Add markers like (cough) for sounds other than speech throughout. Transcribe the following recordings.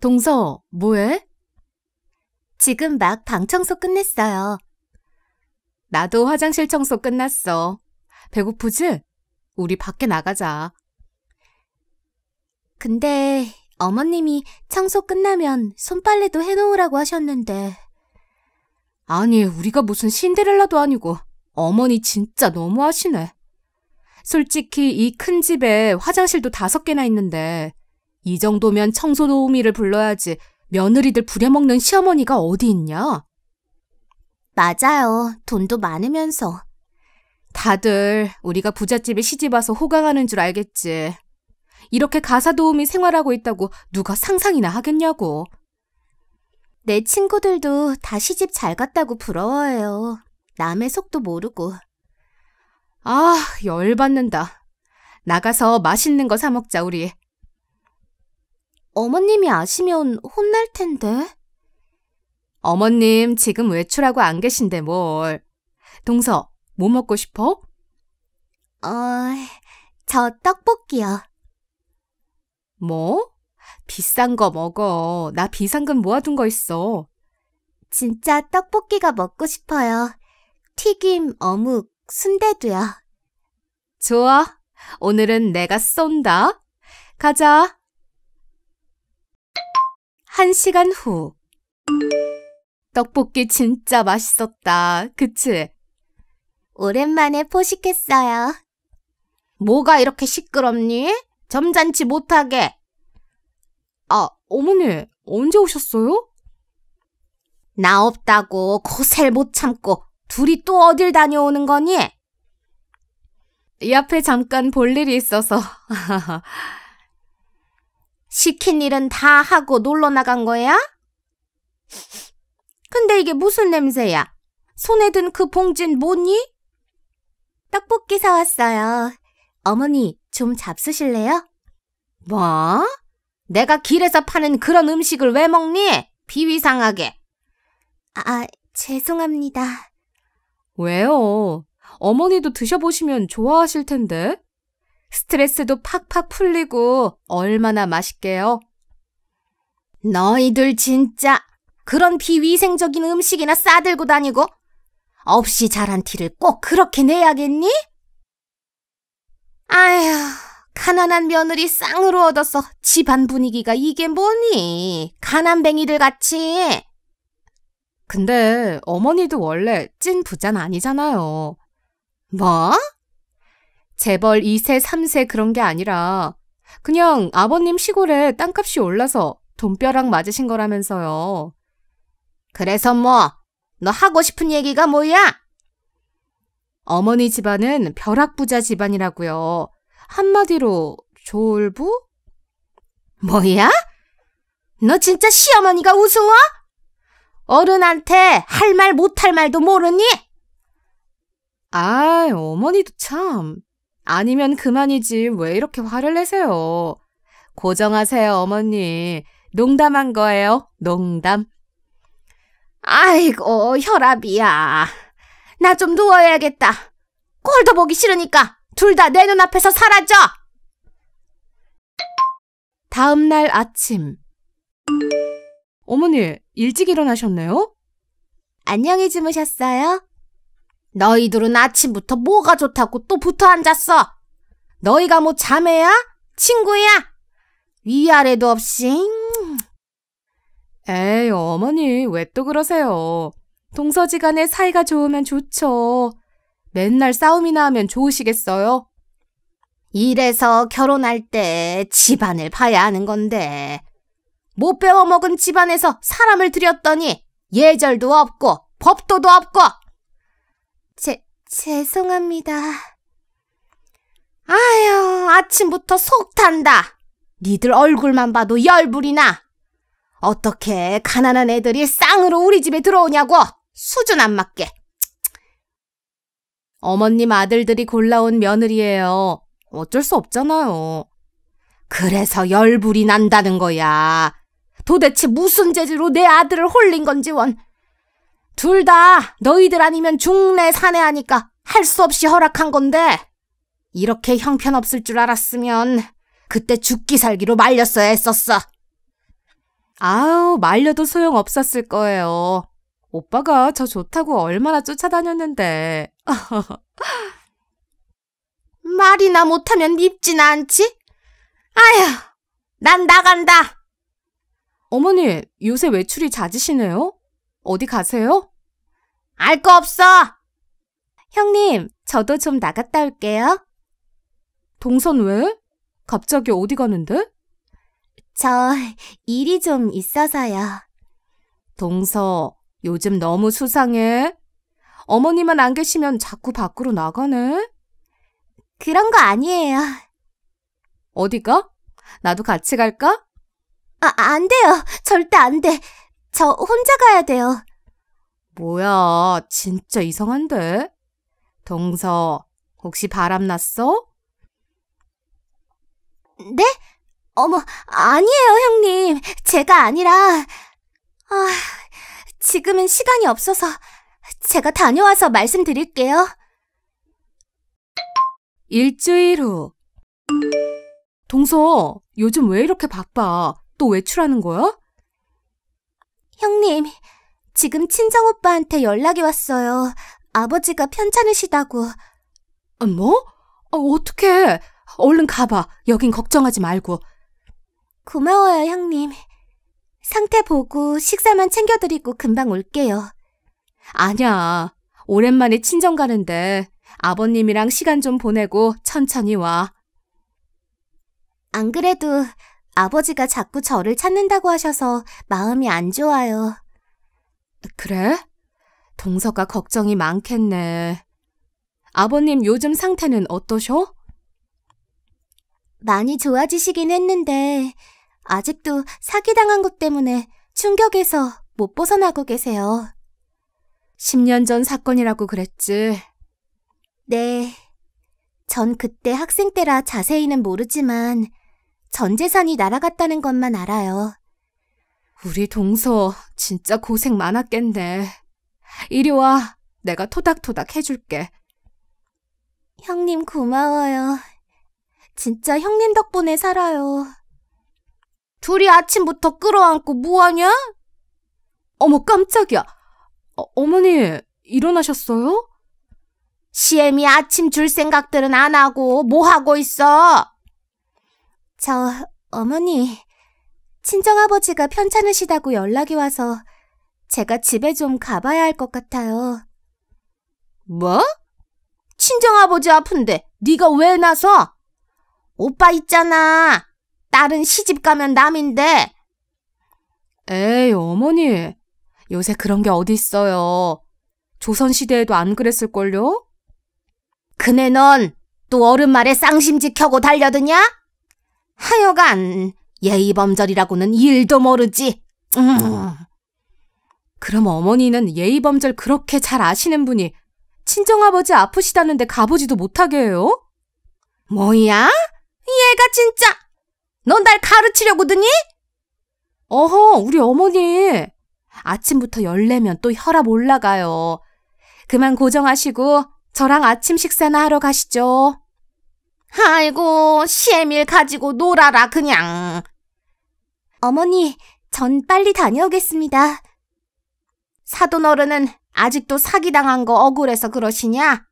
동서, 뭐해? 지금 막 방 청소 끝냈어요. 나도 화장실 청소 끝났어. 배고프지? 우리 밖에 나가자. 근데 어머님이 청소 끝나면 손빨래도 해놓으라고 하셨는데. 아니, 우리가 무슨 신데렐라도 아니고 어머니 진짜 너무하시네. 솔직히 이 큰 집에 화장실도 다섯 개나 있는데 이 정도면 청소도우미를 불러야지 며느리들 부려먹는 시어머니가 어디 있냐? 맞아요. 돈도 많으면서. 다들 우리가 부잣집에 시집와서 호강하는 줄 알겠지. 이렇게 가사도우미 생활하고 있다고 누가 상상이나 하겠냐고. 내 친구들도 다 시집 잘 갔다고 부러워해요. 남의 속도 모르고. 아, 열받는다. 나가서 맛있는 거 사먹자, 우리. 어머님이 아시면 혼날 텐데. 어머님 지금 외출하고 안 계신데 뭘. 동서, 뭐 먹고 싶어? 어, 저 떡볶이요. 뭐? 비싼 거 먹어. 나 비상금 모아둔 거 있어. 진짜 떡볶이가 먹고 싶어요. 튀김, 어묵, 순대도요. 좋아. 오늘은 내가 쏜다. 가자. 한 시간 후. 떡볶이 진짜 맛있었다. 그치? 오랜만에 포식했어요. 뭐가 이렇게 시끄럽니? 점잖지 못하게. 아, 어머니, 언제 오셨어요? 나 없다고 고셀 못 참고 둘이 또 어딜 다녀오는 거니? 이 앞에 잠깐 볼 일이 있어서. (laughs) 시킨 일은 다 하고 놀러 나간 거야? 근데 이게 무슨 냄새야? 손에 든 그 봉진 뭐니? 떡볶이 사왔어요. 어머니, 좀 잡수실래요? 뭐? 내가 길에서 파는 그런 음식을 왜 먹니? 비위상하게. 아, 아 죄송합니다. 왜요? 어머니도 드셔보시면 좋아하실 텐데. 스트레스도 팍팍 풀리고 얼마나 맛있게요. 너희들 진짜 그런 비위생적인 음식이나 싸들고 다니고 없이 자란 티를 꼭 그렇게 내야겠니? 아휴, 가난한 며느리 쌍으로 얻어서 집안 분위기가 이게 뭐니? 가난뱅이들 같이. 근데 어머니도 원래 찐 부잔 아니잖아요. 뭐? 재벌 2세, 3세 그런 게 아니라 그냥 아버님 시골에 땅값이 올라서 돈벼락 맞으신 거라면서요. 그래서 뭐, 너 하고 싶은 얘기가 뭐야? 어머니 집안은 벼락부자 집안이라고요. 한마디로 졸부? 뭐야? 너 진짜 시어머니가 우스워? 어른한테 할 말 못할 말도 모르니? 아, 어머니도 참. 아니면 그만이지 왜 이렇게 화를 내세요? 고정하세요, 어머니. 농담한 거예요, 농담. 아이고, 혈압이야. 나 좀 누워야겠다. 꼴도 보기 싫으니까 둘 다 내 눈앞에서 사라져! 다음 날 아침. 어머니, 일찍 일어나셨네요? 안녕히 주무셨어요? 너희들은 아침부터 뭐가 좋다고 또 붙어 앉았어. 너희가 뭐 자매야? 친구야? 위아래도 없이. 에이, 어머니, 왜 또 그러세요? 동서지간에 사이가 좋으면 좋죠. 맨날 싸움이나 하면 좋으시겠어요? 이래서 결혼할 때 집안을 봐야 하는 건데. 못 배워먹은 집안에서 사람을 들였더니 예절도 없고 법도도 없고 죄송합니다. 아휴, 아침부터 속 탄다. 니들 얼굴만 봐도 열불이 나. 어떻게 가난한 애들이 쌍으로 우리 집에 들어오냐고. 수준 안 맞게. 어머님 아들들이 골라온 며느리예요. 어쩔 수 없잖아요. 그래서 열불이 난다는 거야. 도대체 무슨 재주로 내 아들을 홀린 건지 원. 둘다 너희들 아니면 죽내 사내 하니까 할 수 없이 허락한 건데 이렇게 형편없을 줄 알았으면 그때 죽기 살기로 말렸어야 했었어. 아우 말려도 소용없었을 거예요. 오빠가 저 좋다고 얼마나 쫓아다녔는데. (laughs) 말이나 못하면 밉진 않지? 아휴, 난 나간다. 어머니, 요새 외출이 잦으시네요? 어디 가세요? 알거 없어! 형님, 저도 좀 나갔다 올게요. 동선 왜? 갑자기 어디 가는데? 저 일이 좀 있어서요. 동서, 요즘 너무 수상해. 어머니만 안 계시면 자꾸 밖으로 나가네. 그런 거 아니에요. 어디가? 나도 같이 갈까? 아, 안 돼요. 절대 안 돼. 저 혼자 가야 돼요. 뭐야, 진짜 이상한데? 동서, 혹시 바람났어? 네? 어머, 아니에요, 형님. 제가 아니라, 아, 지금은 시간이 없어서 제가 다녀와서 말씀드릴게요. 일주일 후. 동서, 요즘 왜 이렇게 바빠? 또 외출하는 거야? 형님, 지금 친정오빠한테 연락이 왔어요. 아버지가 편찮으시다고. 아, 뭐? 아, 어, 떻게 얼른 가봐. 여긴 걱정하지 말고. 고마워요, 형님. 상태 보고 식사만 챙겨드리고 금방 올게요. 아니야. 오랜만에 친정 가는데 아버님이랑 시간 좀 보내고 천천히 와. 안 그래도 아버지가 자꾸 저를 찾는다고 하셔서 마음이 안 좋아요. 그래? 동서가 걱정이 많겠네. 아버님 요즘 상태는 어떠셔? 많이 좋아지시긴 했는데 아직도 사기당한 것 때문에 충격에서 못 벗어나고 계세요. 10년 전 사건이라고 그랬지. 네. 전 그때 학생 때라 자세히는 모르지만 전 재산이 날아갔다는 것만 알아요. 우리 동서 진짜 고생 많았겠네. 이리 와. 내가 토닥토닥 해줄게. 형님 고마워요. 진짜 형님 덕분에 살아요. 둘이 아침부터 끌어안고 뭐하냐? 어머 깜짝이야. 어, 어머니 일어나셨어요? 시엠이 아침 줄 생각들은 안 하고 뭐 하고 있어? 저 어머니 친정아버지가 편찮으시다고 연락이 와서 제가 집에 좀 가봐야 할 것 같아요. 뭐? 친정아버지 아픈데 네가 왜 나서? 오빠 있잖아. 딸은 시집 가면 남인데. 에이, 어머니. 요새 그런 게 어딨어요. 조선시대에도 안 그랬을걸요? 그네 넌 또 어른 말에 쌍심지 켜고 달려드냐? 하여간 예의범절이라고는 일도 모르지. 음. 그럼 어머니는 예의범절 그렇게 잘 아시는 분이 친정아버지 아프시다는데 가보지도 못하게 해요? 뭐야? 얘가 진짜! 넌 날 가르치려고 드니? 어허, 우리 어머니. 아침부터 열내면 또 혈압 올라가요. 그만 고정하시고 저랑 아침 식사나 하러 가시죠. 아이고, 시애밀 가지고 놀아라, 그냥. 어머니, 전 빨리 다녀오겠습니다. 사돈 어른은 아직도 사기당한 거 억울해서 그러시냐?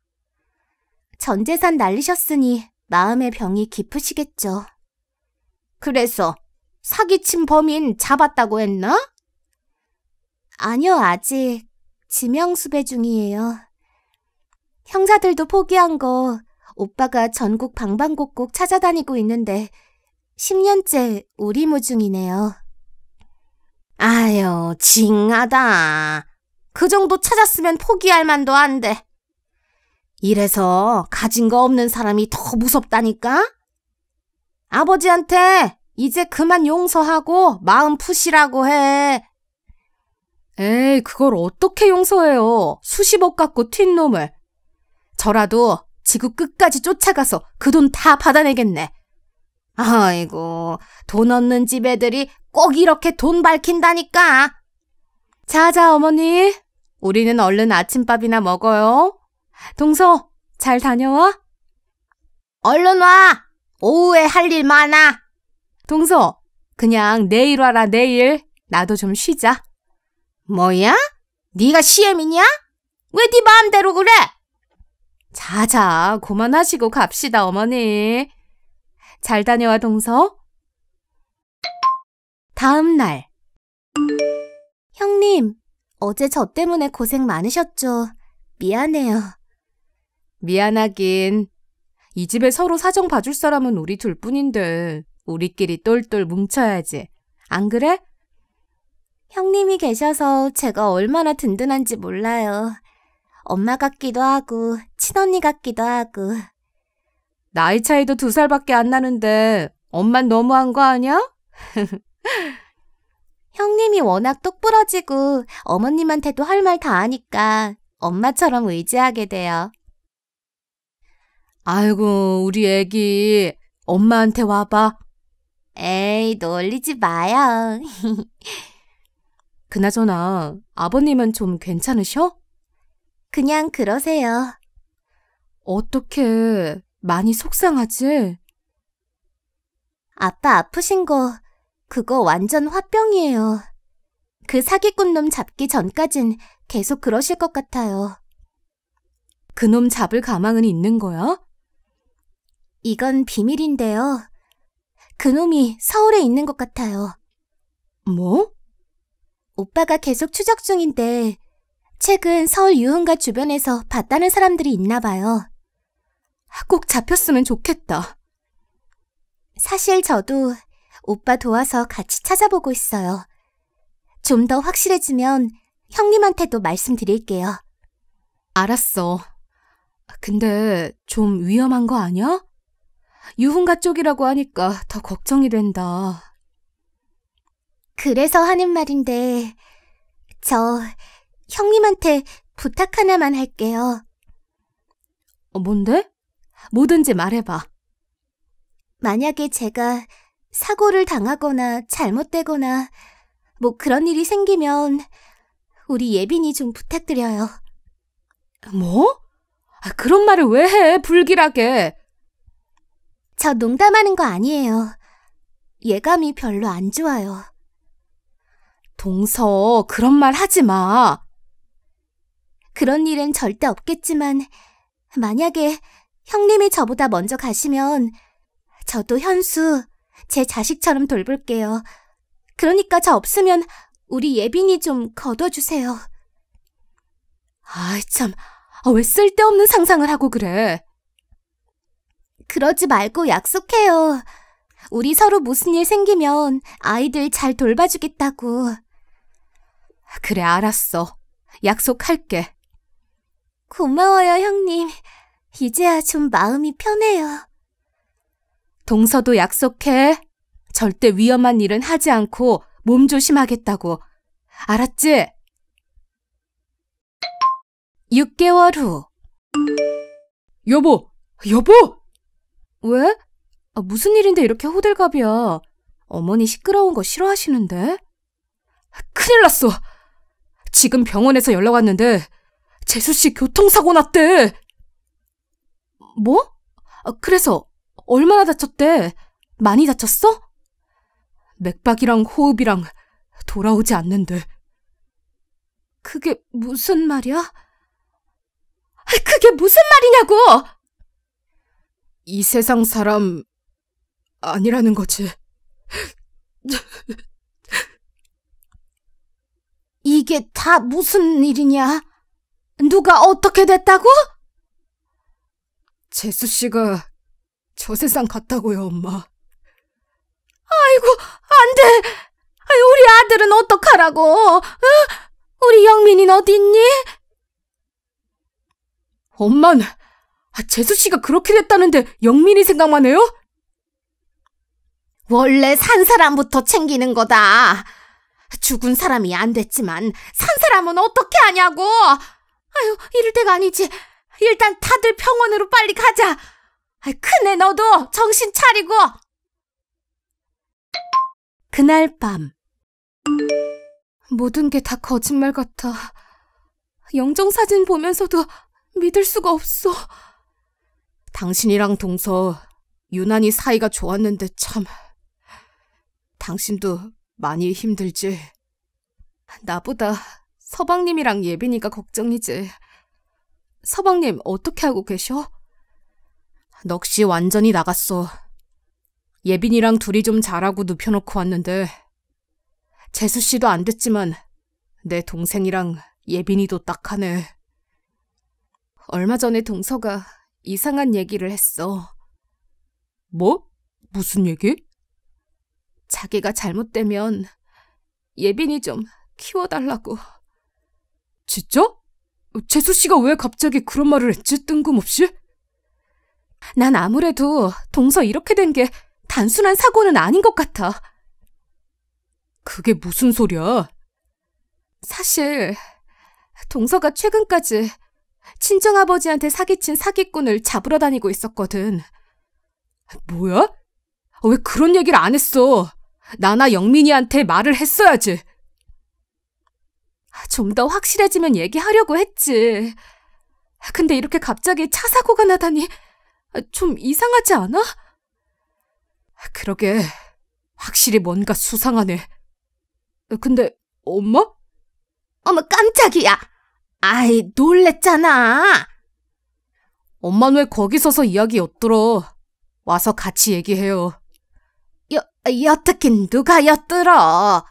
전 재산 날리셨으니 마음의 병이 깊으시겠죠. 그래서 사기친 범인 잡았다고 했나? 아니요, 아직 지명수배 중이에요. 형사들도 포기한 거 오빠가 전국 방방곡곡 찾아다니고 있는데 10년째 우리무중이네요 아유, 징하다. 그 정도 찾았으면 포기할 만도 한데. 이래서 가진 거 없는 사람이 더 무섭다니까? 아버지한테 이제 그만 용서하고 마음 푸시라고 해. 에이, 그걸 어떻게 용서해요. 수십억 갖고 튄 놈을. 저라도 지구 끝까지 쫓아가서 그 돈 다 받아내겠네. 아이고, 돈 없는 집 애들이 꼭 이렇게 돈 밝힌다니까. 자자, 어머니. 우리는 얼른 아침밥이나 먹어요. 동서, 잘 다녀와. 얼른 와! 오후에 할 일 많아. 동서, 그냥 내일 와라, 내일. 나도 좀 쉬자. 뭐야? 네가 시엠이냐? 왜 네 마음대로 그래? 자자, 고만하시고 갑시다, 어머니. 잘 다녀와, 동서. 다음 날. 형님, 어제 저 때문에 고생 많으셨죠. 미안해요. 미안하긴. 이 집에 서로 사정 봐줄 사람은 우리 둘 뿐인데, 우리끼리 똘똘 뭉쳐야지. 안 그래? 형님이 계셔서 제가 얼마나 든든한지 몰라요. 엄마 같기도 하고 친언니 같기도 하고. 나이 차이도 두 살밖에 안 나는데 엄만 너무한 거 아니야? (laughs) 형님이 워낙 똑부러지고 어머님한테도 할 말 다 하니까 엄마처럼 의지하게 돼요. 아이고, 우리 애기. 엄마한테 와봐. 에이, 놀리지 마요. (laughs) 그나저나 아버님은 좀 괜찮으셔? 그냥 그러세요. 어떻게 많이 속상하지? 아빠 아프신 거 그거 완전 화병이에요. 그 사기꾼 놈 잡기 전까진 계속 그러실 것 같아요. 그놈 잡을 가망은 있는 거야? 이건 비밀인데요. 그놈이 서울에 있는 것 같아요. 뭐? 오빠가 계속 추적 중인데 최근 서울 유흥가 주변에서 봤다는 사람들이 있나 봐요. 꼭 잡혔으면 좋겠다. 사실 저도 오빠 도와서 같이 찾아보고 있어요. 좀 더 확실해지면 형님한테도 말씀드릴게요. 알았어. 근데 좀 위험한 거 아니야? 유흥가 쪽이라고 하니까 더 걱정이 된다. 그래서 하는 말인데, 저 형님한테 부탁 하나만 할게요. 어, 뭔데? 뭐든지 말해봐. 만약에 제가 사고를 당하거나 잘못되거나 뭐 그런 일이 생기면 우리 예빈이 좀 부탁드려요. 뭐? 아, 그런 말을 왜 해, 불길하게. 저 농담하는 거 아니에요. 예감이 별로 안 좋아요. 동서, 그런 말 하지 마. 그런 일은 절대 없겠지만 만약에 형님이 저보다 먼저 가시면 저도 현수 제 자식처럼 돌볼게요. 그러니까 저 없으면 우리 예빈이 좀 거둬주세요. 아이 참, 아, 왜 쓸데없는 상상을 하고 그래? 그러지 말고 약속해요. 우리 서로 무슨 일 생기면 아이들 잘 돌봐주겠다고. 그래, 알았어. 약속할게. 고마워요, 형님. 이제야 좀 마음이 편해요. 동서도 약속해. 절대 위험한 일은 하지 않고 몸 조심하겠다고. 알았지? 6개월 후. 여보! 여보! 왜? 아, 무슨 일인데 이렇게 호들갑이야. 어머니 시끄러운 거 싫어하시는데? 큰일 났어! 지금 병원에서 연락 왔는데 재수 씨 교통사고 났대. 뭐? 어, 그래서 얼마나 다쳤대? 많이 다쳤어? 맥박이랑 호흡이랑 돌아오지 않는데. 그게 무슨 말이야? 아, 그게 무슨 말이냐고! 이 세상 사람 아니라는 거지. 이게 다 무슨 일이냐? 누가 어떻게 됐다고? 제수 씨가 저 세상 갔다고요, 엄마. 아이고, 안 돼! 우리 아들은 어떡하라고! 어? 우리 영민이는 어디 있니? 엄마는제수 아, 씨가 그렇게 됐다는데 영민이 생각만 해요? 원래 산 사람부터 챙기는 거다. 죽은 사람이 안 됐지만 산 사람은 어떻게 하냐고! 아유, 이럴 때가 아니지. 일단 다들 병원으로 빨리 가자. 큰애 너도 정신 차리고. 그날 밤. 모든 게 다 거짓말 같아. 영정 사진 보면서도 믿을 수가 없어. 당신이랑 동서 유난히 사이가 좋았는데 참. 당신도 많이 힘들지. 나보다 서방님이랑 예빈이가 걱정이지. 서방님 어떻게 하고 계셔? 넋이 완전히 나갔어. 예빈이랑 둘이 좀 자라고 눕혀놓고 왔는데 재수 씨도 안 됐지만 내 동생이랑 예빈이도 딱하네. 얼마 전에 동서가 이상한 얘기를 했어. 뭐? 무슨 얘기? 자기가 잘못되면 예빈이 좀 키워달라고. 진짜? 재수 씨가 왜 갑자기 그런 말을 했지? 뜬금없이? 난 아무래도 동서 이렇게 된 게 단순한 사고는 아닌 것 같아. 그게 무슨 소리야? 사실 동서가 최근까지 친정아버지한테 사기친 사기꾼을 잡으러 다니고 있었거든. 뭐야? 왜 그런 얘기를 안 했어? 나나 영민이한테 말을 했어야지. 좀더 확실해지면 얘기하려고 했지. 근데 이렇게 갑자기 차 사고가 나다니 좀 이상하지 않아? 그러게 확실히 뭔가 수상하네. 근데 엄마? 어머 깜짝이야. 아이 놀랬잖아. 엄만 왜 거기 서서 이야기 엿들어? 와서 같이 얘기해요. 여, 여듣긴 누가 엿들어?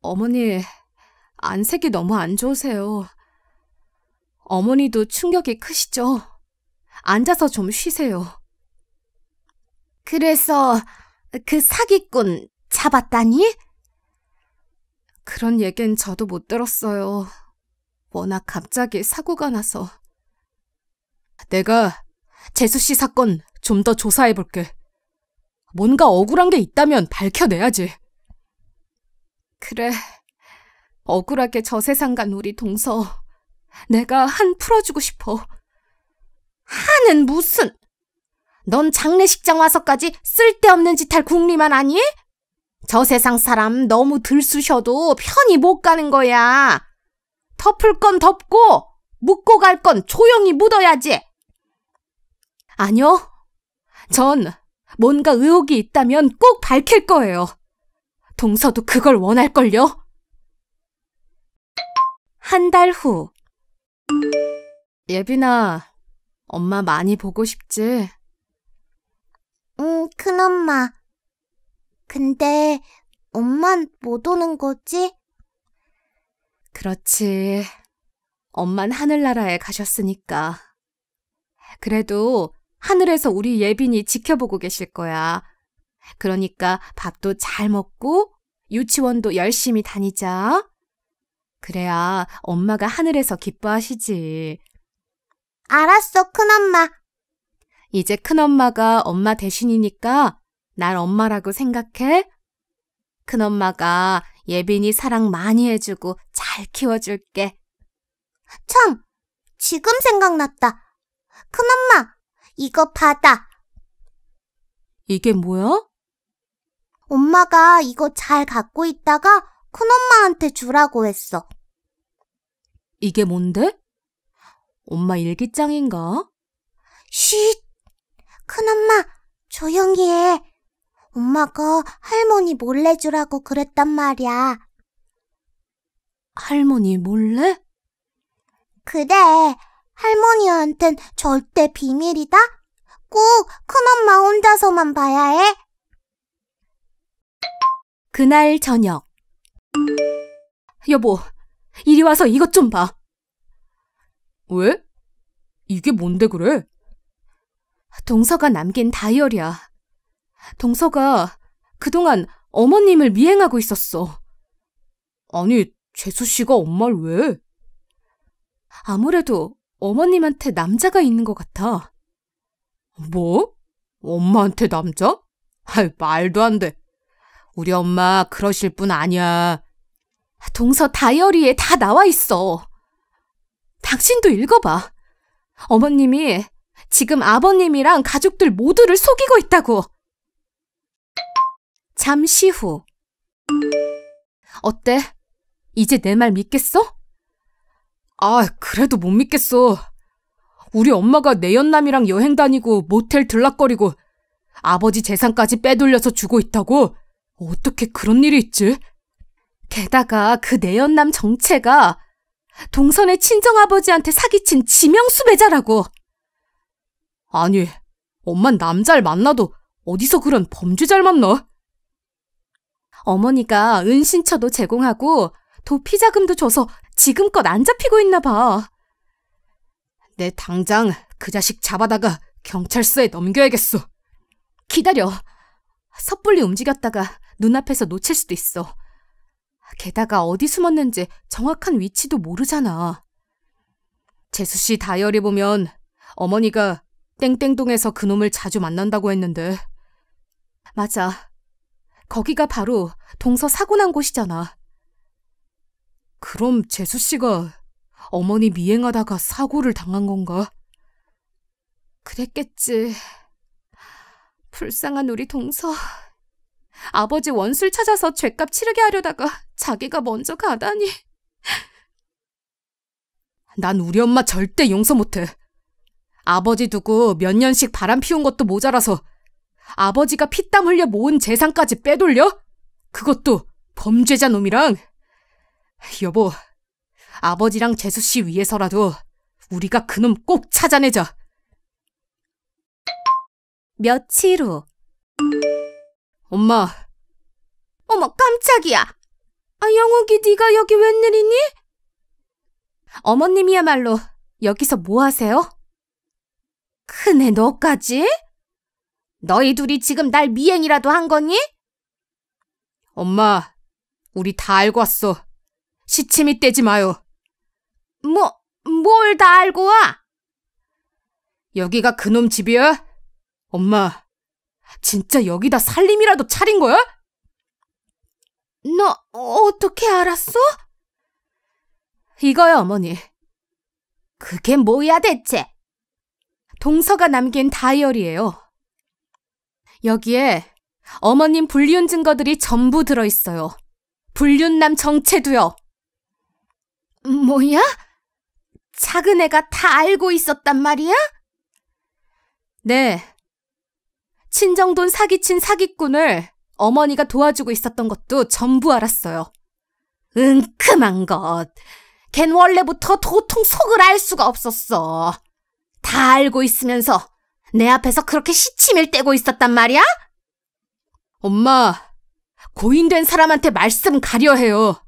어머니, 안색이 너무 안 좋으세요. 어머니도 충격이 크시죠? 앉아서 좀 쉬세요. 그래서 그 사기꾼 잡았다니? 그런 얘긴 저도 못 들었어요. 워낙 갑자기 사고가 나서. 내가 재수 씨 사건 좀 더 조사해 볼게. 뭔가 억울한 게 있다면 밝혀내야지. 그래. 억울하게 저 세상 간 우리 동서. 내가 한 풀어주고 싶어. 한은 무슨! 넌 장례식장 와서까지 쓸데없는 짓 할 궁리만 아니? 저 세상 사람 너무 들쑤셔도 편히 못 가는 거야. 덮을 건 덮고, 묻고 갈 건 조용히 묻어야지. 아니요. 전 뭔가 의혹이 있다면 꼭 밝힐 거예요. 동서도 그걸 원할걸요? 한달 후. 예빈아, 엄마 많이 보고 싶지? 응, 큰엄마. 근데 엄만 못 오는 거지? 그렇지. 엄만 하늘나라에 가셨으니까. 그래도 하늘에서 우리 예빈이 지켜보고 계실 거야. 그러니까 밥도 잘 먹고 유치원도 열심히 다니자. 그래야 엄마가 하늘에서 기뻐하시지. 알았어, 큰엄마. 이제 큰엄마가 엄마 대신이니까 날 엄마라고 생각해. 큰엄마가 예빈이 사랑 많이 해주고 잘 키워줄게. 참, 지금 생각났다. 큰엄마, 이거 받아. 이게 뭐야? 엄마가 이거 잘 갖고 있다가 큰엄마한테 주라고 했어. 이게 뭔데? 엄마 일기장인가? 쉿! 큰엄마, 조용히 해. 엄마가 할머니 몰래 주라고 그랬단 말이야. 할머니 몰래? 그래. 할머니한텐 절대 비밀이다. 꼭 큰엄마 혼자서만 봐야 해. 그날 저녁. 여보, 이리 와서 이것 좀 봐. 왜? 이게 뭔데 그래? 동서가 남긴 다이어리야. 동서가 그동안 어머님을 미행하고 있었어. 아니, 재수 씨가 엄마를 왜? 아무래도 어머님한테 남자가 있는 것 같아. 뭐? 엄마한테 남자? 아이, 말도 안 돼. 우리 엄마 그러실 분 아니야. 동서 다이어리에 다 나와 있어. 당신도 읽어봐. 어머님이 지금 아버님이랑 가족들 모두를 속이고 있다고. 잠시 후. 어때? 이제 내 말 믿겠어? 아, 그래도 못 믿겠어. 우리 엄마가 내연남이랑 여행 다니고 모텔 들락거리고 아버지 재산까지 빼돌려서 주고 있다고? 어떻게 그런 일이 있지? 게다가 그 내연남 정체가 동선의 친정아버지한테 사기친 지명수배자라고. 아니, 엄만 남자를 만나도 어디서 그런 범죄자를 만나? 어머니가 은신처도 제공하고 도피자금도 줘서 지금껏 안 잡히고 있나 봐. 내 당장 그 자식 잡아다가 경찰서에 넘겨야겠어. 기다려. 섣불리 움직였다가 눈앞에서 놓칠 수도 있어. 게다가 어디 숨었는지 정확한 위치도 모르잖아. 재수 씨 다이어리 보면 어머니가 땡땡동에서 그놈을 자주 만난다고 했는데. 맞아. 거기가 바로 동서 사고 난 곳이잖아. 그럼 재수 씨가 어머니 미행하다가 사고를 당한 건가? 그랬겠지. 불쌍한 우리 동서. 아버지 원수를 찾아서 죄값 치르게 하려다가 자기가 먼저 가다니. 난 우리 엄마 절대 용서 못해. 아버지 두고 몇 년씩 바람 피운 것도 모자라서 아버지가 피땀 흘려 모은 재산까지 빼돌려? 그것도 범죄자 놈이랑. 여보, 아버지랑 재수 씨 위해서라도 우리가 그놈 꼭 찾아내자. 며칠 후. 엄마. 어머, 깜짝이야. 아, 영욱이 네가 여기 웬일이니? 어머님이야말로 여기서 뭐 하세요? 큰애 너까지? 너희 둘이 지금 날 미행이라도 한 거니? 엄마, 우리 다 알고 왔어. 시침이 떼지 마요. 뭐, 뭘 다 알고 와? 여기가 그놈 집이야? 엄마, 진짜 여기다 살림이라도 차린 거야? 너 어떻게 알았어? 이거요, 어머니. 그게 뭐야, 대체? 동서가 남긴 다이어리예요. 여기에 어머님 불륜 증거들이 전부 들어있어요. 불륜남 정체도요. 뭐야? 작은 애가 다 알고 있었단 말이야? 네, 친정돈 사기친 사기꾼을 어머니가 도와주고 있었던 것도 전부 알았어요. 은큼한 것. 걘 원래부터 도통 속을 알 수가 없었어. 다 알고 있으면서 내 앞에서 그렇게 시침을 떼고 있었단 말이야? 엄마, 고인된 사람한테 말씀 가려 해요.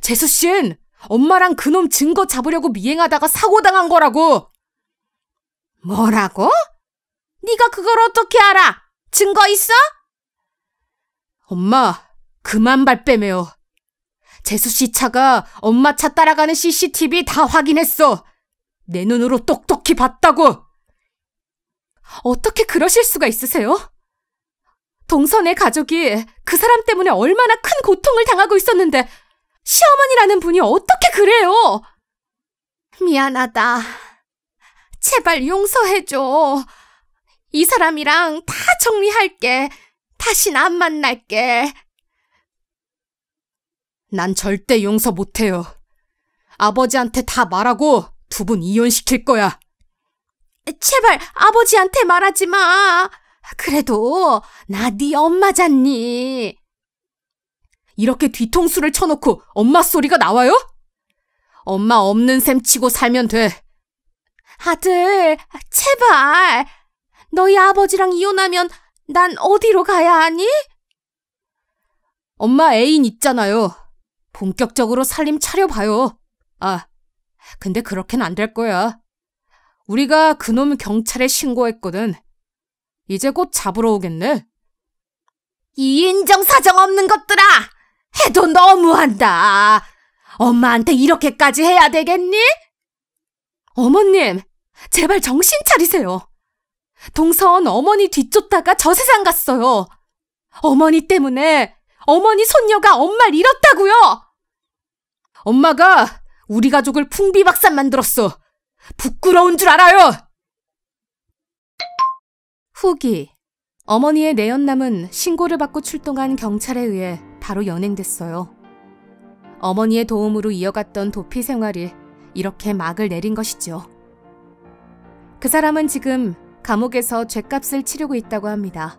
재수 씨는 엄마랑 그놈 증거 잡으려고 미행하다가 사고당한 거라고. 뭐라고? 네가 그걸 어떻게 알아? 증거 있어? 엄마, 그만 발 빼매요. 재수 씨 차가 엄마 차 따라가는 CCTV 다 확인했어. 내 눈으로 똑똑히 봤다고. 어떻게 그러실 수가 있으세요? 동선의 가족이 그 사람 때문에 얼마나 큰 고통을 당하고 있었는데 시어머니라는 분이 어떻게 그래요? 미안하다. 제발 용서해줘. 이 사람이랑 다 정리할게. 다신 안 만날게. 난 절대 용서 못해요. 아버지한테 다 말하고 두 분 이혼시킬 거야. 제발 아버지한테 말하지 마. 그래도 나 네 엄마잖니. 이렇게 뒤통수를 쳐놓고 엄마 소리가 나와요? 엄마 없는 셈 치고 살면 돼. 아들, 제발 너희 아버지랑 이혼하면 난 어디로 가야 하니? 엄마 애인 있잖아요. 본격적으로 살림 차려봐요. 아, 근데 그렇게는 안 될 거야. 우리가 그놈 경찰에 신고했거든. 이제 곧 잡으러 오겠네. 이 인정 사정 없는 것들아! 해도 너무한다! 엄마한테 이렇게까지 해야 되겠니? 어머님, 제발 정신 차리세요. 동선 어머니 뒤쫓다가 저 세상 갔어요. 어머니 때문에 어머니 손녀가 엄마를 잃었다고요. 엄마가 우리 가족을 풍비박산 만들었어. 부끄러운 줄 알아요. 후기 어머니의 내연남은 신고를 받고 출동한 경찰에 의해 바로 연행됐어요. 어머니의 도움으로 이어갔던 도피 생활이 이렇게 막을 내린 것이죠. 그 사람은 지금 감옥에서 죗값을 치르고 있다고 합니다.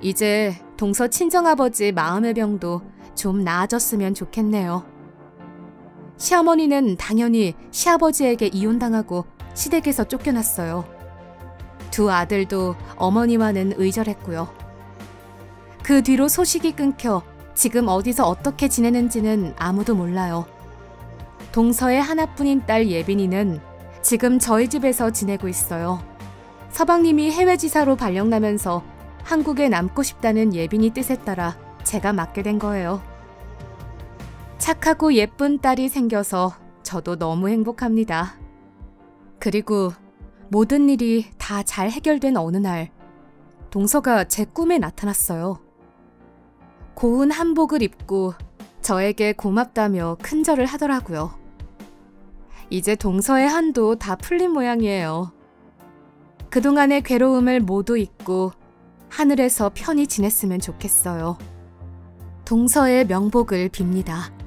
이제 동서 친정아버지 마음의 병도 좀 나아졌으면 좋겠네요. 시어머니는 당연히 시아버지에게 이혼당하고 시댁에서 쫓겨났어요. 두 아들도 어머니와는 의절했고요. 그 뒤로 소식이 끊겨 지금 어디서 어떻게 지내는지는 아무도 몰라요. 동서의 하나뿐인 딸 예빈이는 지금 저희 집에서 지내고 있어요. 서방님이 해외 지사로 발령나면서 한국에 남고 싶다는 예빈이 뜻에 따라 제가 맡게 된 거예요. 착하고 예쁜 딸이 생겨서 저도 너무 행복합니다. 그리고 모든 일이 다 잘 해결된 어느 날 동서가 제 꿈에 나타났어요. 고운 한복을 입고 저에게 고맙다며 큰절을 하더라고요. 이제 동서의 한도 다 풀린 모양이에요. 그동안의 괴로움을 모두 잊고 하늘에서 편히 지냈으면 좋겠어요. 동서의 명복을 빕니다.